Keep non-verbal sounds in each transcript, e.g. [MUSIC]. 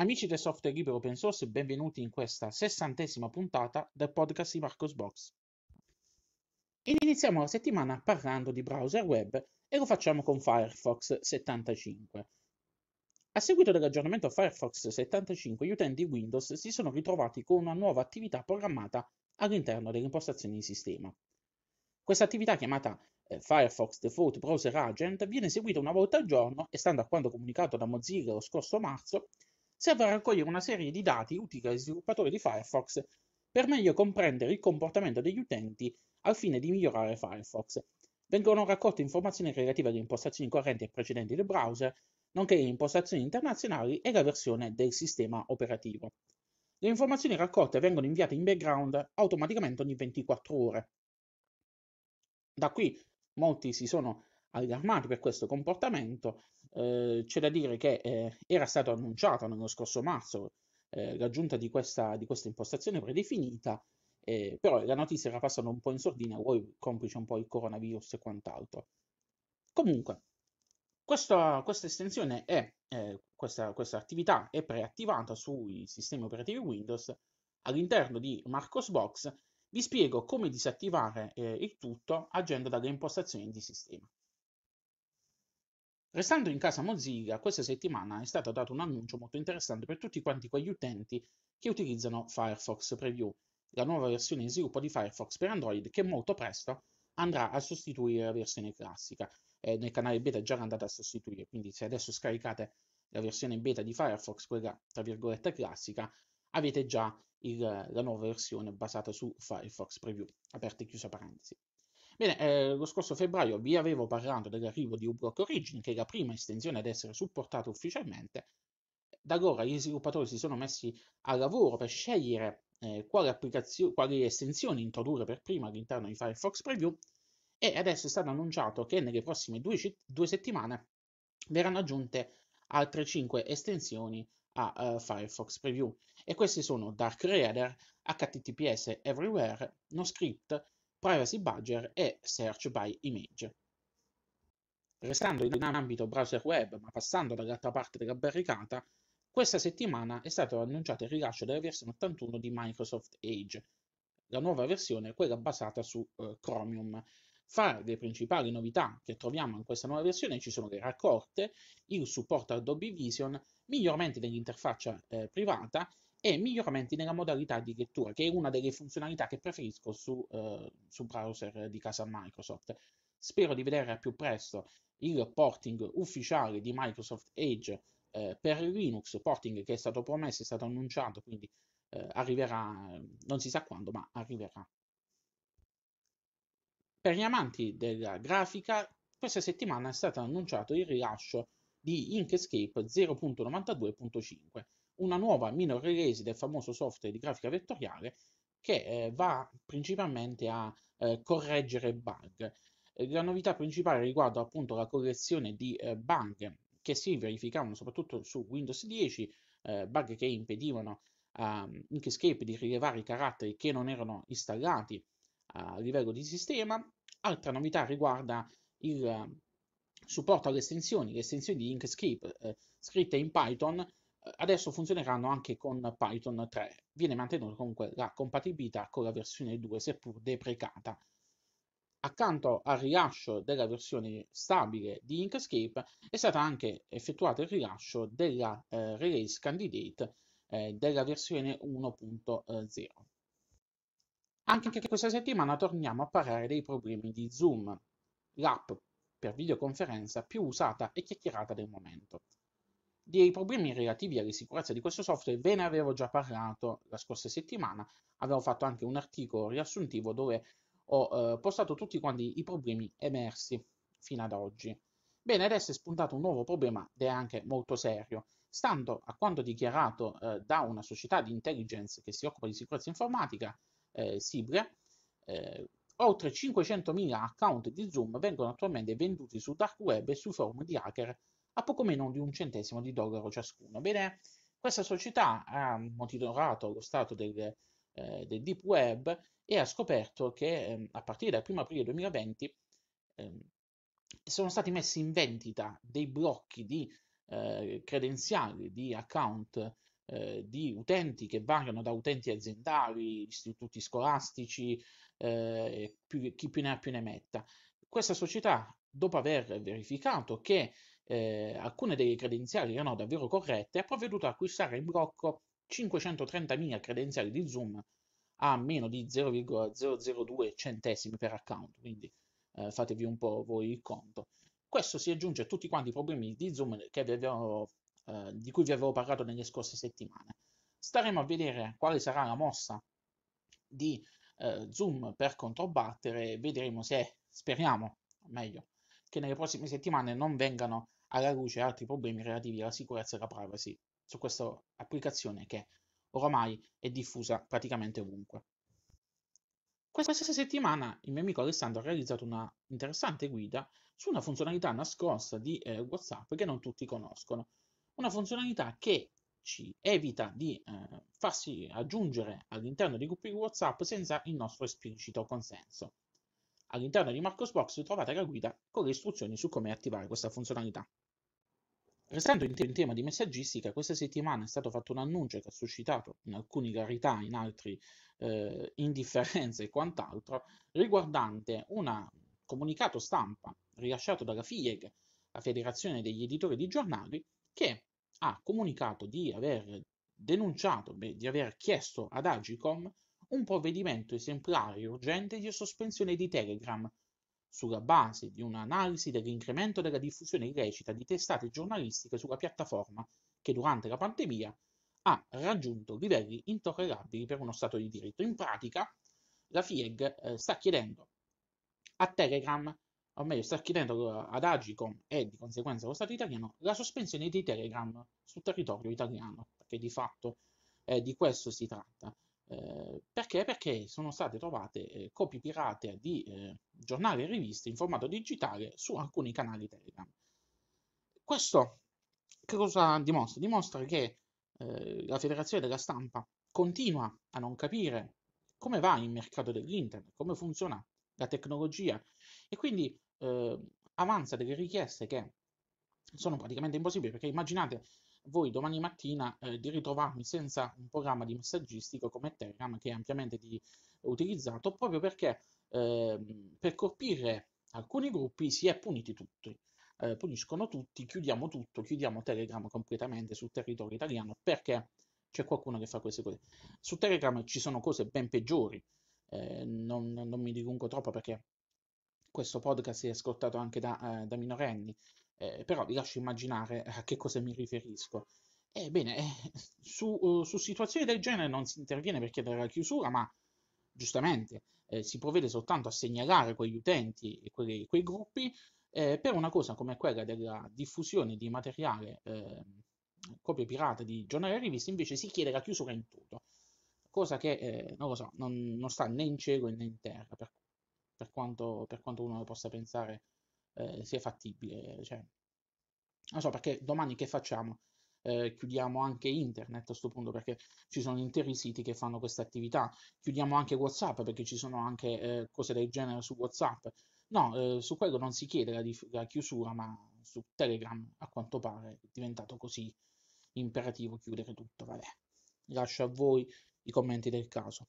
Amici del software libero open source, benvenuti in questa sessantesima puntata del podcast di Marcosbox. Iniziamo la settimana parlando di browser web e lo facciamo con Firefox 75. A seguito dell'aggiornamento Firefox 75, gli utenti Windows si sono ritrovati con una nuova attività programmata all'interno delle impostazioni di sistema. Questa attività chiamata eh, Firefox Default Browser Agent viene eseguita una volta al giorno e, stando a quanto comunicato da Mozilla lo scorso marzo, serve a raccogliere una serie di dati utili agli sviluppatori di Firefox per meglio comprendere il comportamento degli utenti al fine di migliorare Firefox. Vengono raccolte informazioni relative alle impostazioni correnti e precedenti del browser, nonché le impostazioni internazionali e la versione del sistema operativo. Le informazioni raccolte vengono inviate in background automaticamente ogni 24 ore. Da qui molti si sono allarmati per questo comportamento. Eh, c'è da dire che eh, era stato annunciato nello scorso marzo eh, l'aggiunta di questa, di questa, impostazione predefinita, eh, però la notizia era passata un po' in sordina, voi complice un po' il coronavirus e quant'altro. Comunque, questa, questa estensione è, eh, questa, questa attività è preattivata sui sistemi operativi Windows all'interno di Marcosbox vi spiego come disattivare eh, il tutto agendo dalle impostazioni di sistema. Restando in casa Mozilla, questa settimana è stato dato un annuncio molto interessante per tutti quanti quegli utenti che utilizzano Firefox Preview, la nuova versione in sviluppo di Firefox per Android che molto presto andrà a sostituire la versione classica. Eh, nel canale beta è già andata a sostituire, quindi se adesso scaricate la versione beta di Firefox, quella tra virgolette classica, avete già il, la nuova versione basata su Firefox Preview, aperta e chiusa parentesi. Bene, eh, lo scorso febbraio vi avevo parlato dell'arrivo di uBlock Origin, che è la prima estensione ad essere supportata ufficialmente. Da allora gli sviluppatori si sono messi al lavoro per scegliere eh, quali, quali estensioni introdurre per prima all'interno di Firefox Preview e adesso è stato annunciato che nelle prossime due, due settimane verranno aggiunte altre 5 estensioni a uh, Firefox Preview e queste sono Dark Reader, HTTPS Everywhere, NoScript, Privacy Badger e Search by Image. Restando in un ambito browser web, ma passando dall'altra parte della barricata, questa settimana è stato annunciato il rilascio della versione 81 di Microsoft Edge. La nuova versione quella basata su eh, Chromium. Fra le principali novità che troviamo in questa nuova versione ci sono le raccolte, il supporto Adobe Vision, miglioramenti dell'interfaccia eh, privata e miglioramenti nella modalità di lettura, che è una delle funzionalità che preferisco su, eh, su browser di casa Microsoft. Spero di vedere a più presto il porting ufficiale di Microsoft Edge eh, per Linux, porting che è stato promesso, è stato annunciato, quindi eh, arriverà, non si sa quando, ma arriverà. Per gli amanti della grafica, questa settimana è stato annunciato il rilascio di Inkscape 0.92.5 una nuova minor release del famoso software di grafica vettoriale che eh, va principalmente a eh, correggere bug. Eh, la novità principale riguarda appunto la correzione di eh, bug che si verificavano soprattutto su Windows 10, eh, bug che impedivano a ehm, Inkscape di rilevare i caratteri che non erano installati a livello di sistema. Altra novità riguarda il eh, supporto alle estensioni, le estensioni di Inkscape scritte in Python eh, adesso funzioneranno anche con Python 3. Viene mantenuta comunque la compatibilità con la versione 2, seppur deprecata. Accanto al rilascio della versione stabile di Inkscape è stato anche effettuato il rilascio della eh, release candidate eh, della versione 1.0. Anche questa settimana torniamo a parlare dei problemi di Zoom, l'app per videoconferenza più usata e chiacchierata del momento. Dei problemi relativi alla sicurezza di questo software ve ne avevo già parlato la scorsa settimana, avevo fatto anche un articolo riassuntivo dove ho eh, postato tutti quanti i problemi emersi fino ad oggi. Bene, adesso è spuntato un nuovo problema ed è anche molto serio. Stando a quanto dichiarato eh, da una società di intelligence che si occupa di sicurezza informatica, eh, Sibre, eh, oltre 500.000 account di Zoom vengono attualmente venduti sul dark web e su forum di hacker a poco meno di un centesimo di dollaro ciascuno. Bene, questa società ha monitorato lo stato del, eh, del deep web e ha scoperto che eh, a partire dal 1 aprile 2020 ehm, sono stati messi in vendita dei blocchi di eh, credenziali, di account eh, di utenti che variano da utenti aziendali, istituti scolastici, eh, più, chi più ne ha più ne metta. Questa società, dopo aver verificato che eh, alcune delle credenziali erano davvero corrette, ha provveduto a acquistare in blocco 530.000 credenziali di Zoom a meno di 0,002 centesimi per account, quindi eh, fatevi un po' voi il conto. Questo si aggiunge a tutti quanti i problemi di Zoom avevo, eh, di cui vi avevo parlato nelle scorse settimane. Staremo a vedere quale sarà la mossa di eh, Zoom per controbattere, vedremo se, speriamo, meglio, che nelle prossime settimane non vengano alla luce altri problemi relativi alla sicurezza e alla privacy su questa applicazione che oramai è diffusa praticamente ovunque. Questa settimana il mio amico Alessandro ha realizzato una interessante guida su una funzionalità nascosta di eh, WhatsApp che non tutti conoscono. Una funzionalità che ci evita di eh, farsi aggiungere all'interno di gruppi WhatsApp senza il nostro esplicito consenso. All'interno di Marcosbox trovate la guida con le istruzioni su come attivare questa funzionalità. Restando in, tema di messaggistica, questa settimana è stato fatto un annuncio che ha suscitato in alcuni rarità, in altri eh, indifferenze e quant'altro, riguardante un comunicato stampa rilasciato dalla FIEG, la Federazione degli Editori di Giornali, che ha comunicato di aver denunciato, beh, di aver chiesto ad Agicom un provvedimento esemplare e urgente di sospensione di Telegram, sulla base di un'analisi dell'incremento della diffusione illecita di testate giornalistiche sulla piattaforma, che durante la pandemia ha raggiunto livelli intollerabili per uno Stato di diritto. In pratica, la FIEG eh, sta chiedendo a Telegram, o meglio, sta chiedendo eh, ad Agicom e di conseguenza allo Stato italiano la sospensione di Telegram sul territorio italiano, perché di fatto eh, di questo si tratta. Eh, perché? Perché sono state trovate eh, copie pirate di eh, giornali e riviste in formato digitale su alcuni canali Telegram. Questo che cosa dimostra? Dimostra che eh, la Federazione della Stampa continua a non capire come va il mercato dell'internet, come funziona la tecnologia e quindi eh, avanza delle richieste che sono praticamente impossibili perché immaginate voi domani mattina eh, di ritrovarmi senza un programma di messaggistico come Telegram che è ampiamente di, utilizzato proprio perché eh, per colpire alcuni gruppi si è puniti tutti. Eh, puniscono tutti, chiudiamo tutto, chiudiamo Telegram completamente sul territorio italiano perché c'è qualcuno che fa queste cose. Su Telegram ci sono cose ben peggiori, eh, non, non, mi dilungo troppo perché questo podcast è ascoltato anche da, eh, da minorenni, eh, però vi lascio immaginare eh, a che cosa mi riferisco. Ebbene, eh, su, eh, su, situazioni del genere non si interviene per chiedere la chiusura, ma giustamente eh, si provvede soltanto a segnalare quegli utenti e quei, quei gruppi per una cosa come quella della diffusione di materiale ehm, copie pirate di giornali e riviste, invece si chiede la chiusura in tutto, cosa che non lo so, non, non, sta né in cielo né in terra, per, per, quanto, per quanto uno possa pensare eh, sia fattibile. Cioè, non so perché domani che facciamo? Eh, chiudiamo anche internet a questo punto perché ci sono interi siti che fanno questa attività, chiudiamo anche WhatsApp perché ci sono anche eh, cose del genere su WhatsApp. No, eh, su quello non si chiede la, la, chiusura, ma su Telegram a quanto pare è diventato così imperativo chiudere tutto. Vabbè, lascio a voi i commenti del caso.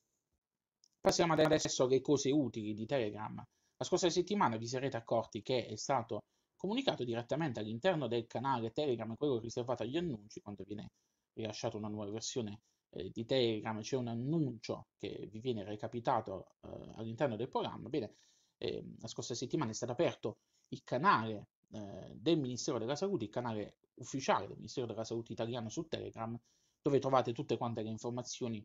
Passiamo adesso alle cose utili di Telegram. La scorsa settimana vi sarete accorti che è stato comunicato direttamente all'interno del canale Telegram, quello riservato agli annunci, quando viene rilasciata una nuova versione eh, di Telegram, c'è un annuncio che vi viene recapitato eh, all'interno del programma. Bene, eh, la scorsa settimana è stato aperto il canale eh, del Ministero della Salute, il canale ufficiale del Ministero della Salute italiano su Telegram, dove trovate tutte quante le informazioni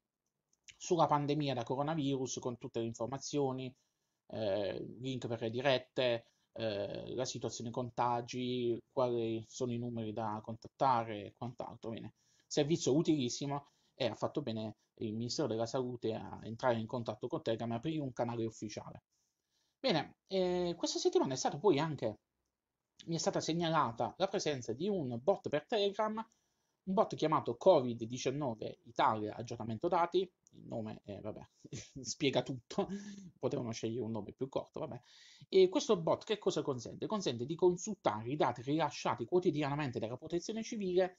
sulla pandemia da coronavirus, con tutte le informazioni, eh, link per le dirette, eh, la situazione contagi, quali sono i numeri da contattare e quant'altro. Bene, servizio utilissimo e ha fatto bene il Ministero della Salute a entrare in contatto con Telegram e aprire un canale ufficiale. Bene, eh, questa settimana è stata poi anche, mi è stata segnalata la presenza di un bot per Telegram un bot chiamato Covid-19 Italia aggiornamento dati, il nome eh, vabbè, [LAUGHS] spiega tutto, potevano scegliere un nome più corto, vabbè. E questo bot che cosa consente? Consente di consultare i dati rilasciati quotidianamente dalla protezione civile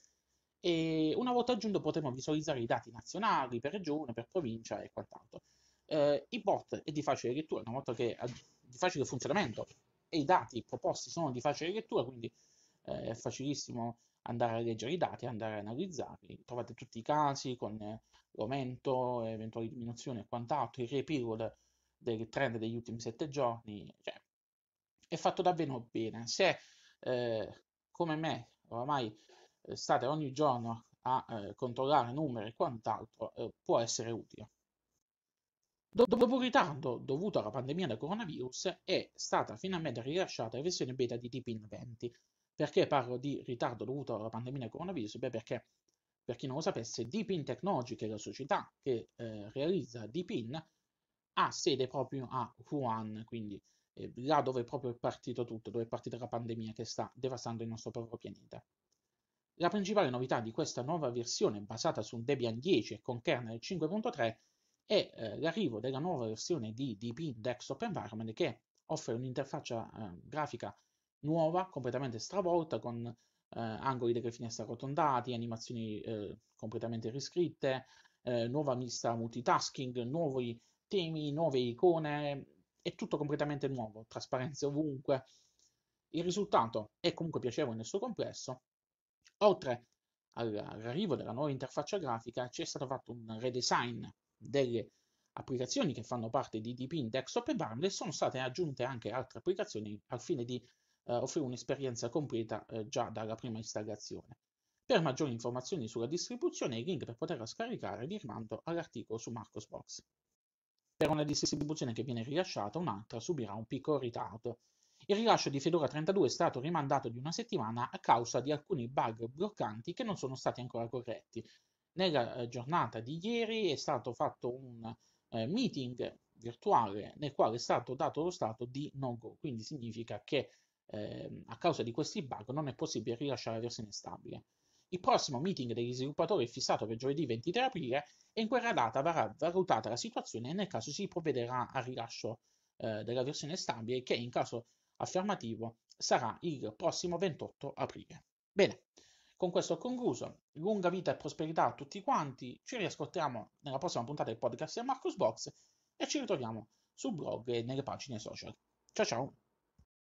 e una volta aggiunto potremo visualizzare i dati nazionali per regione, per provincia e quant'altro. Eh, I bot è di facile lettura, una volta che è di facile funzionamento e i dati proposti sono di facile lettura, quindi eh, è facilissimo andare a leggere i dati, andare a analizzarli, trovate tutti i casi con l'aumento, eventuali diminuzioni e quant'altro, il riepilogo del trend degli ultimi sette giorni, cioè, è fatto davvero bene. Se eh, come me oramai eh, state ogni giorno a eh, controllare numeri e quant'altro, eh, può essere utile. Dopo un ritardo dovuto alla pandemia da coronavirus, è stata finalmente rilasciata la versione beta di Deepin 20, perché parlo di ritardo dovuto alla pandemia coronavirus? Beh, perché per chi non lo sapesse, D-Pin Technology, che è la società che eh, realizza D-Pin, ha sede proprio a Wuhan, quindi eh, là dove è proprio partito tutto, dove è partita la pandemia che sta devastando il nostro proprio pianeta. La principale novità di questa nuova versione basata su Debian 10 e con kernel 5.3 è eh, l'arrivo della nuova versione di D-Pin Desktop Environment che offre un'interfaccia eh, grafica nuova, completamente stravolta, con eh, angoli delle finestre arrotondati, animazioni eh, completamente riscritte, eh, nuova mista multitasking, nuovi temi, nuove icone, è tutto completamente nuovo, trasparenza [LAUGHS] ovunque. Il risultato è comunque piacevole nel suo complesso. Oltre all'arrivo della nuova interfaccia grafica, c'è stato fatto un redesign delle applicazioni che fanno parte di DP Desktop e Barn e sono state aggiunte anche altre applicazioni al fine di eh, offrì un'esperienza completa eh, già dalla prima installazione. Per maggiori informazioni sulla distribuzione, il link per poterla scaricare vi rimando all'articolo su Marcosbox. Per una distribuzione che viene rilasciata, un'altra subirà un piccolo ritardo. Il rilascio di Fedora 32 è stato rimandato di una settimana a causa di alcuni bug bloccanti che non sono stati ancora corretti. Nella eh, giornata di ieri è stato fatto un eh, meeting virtuale nel quale è stato dato lo stato di no go, quindi significa che eh, a causa di questi bug non è possibile rilasciare la versione stabile. Il prossimo meeting degli sviluppatori è fissato per giovedì 23 aprile e in quella data verrà valutata la situazione e nel caso si provvederà al rilascio eh, della versione stabile che in caso affermativo sarà il prossimo 28 aprile. Bene, con questo ho concluso. Lunga vita e prosperità a tutti quanti. Ci riascoltiamo nella prossima puntata del podcast di Marcus Box e ci ritroviamo sul blog e nelle pagine social. Ciao ciao!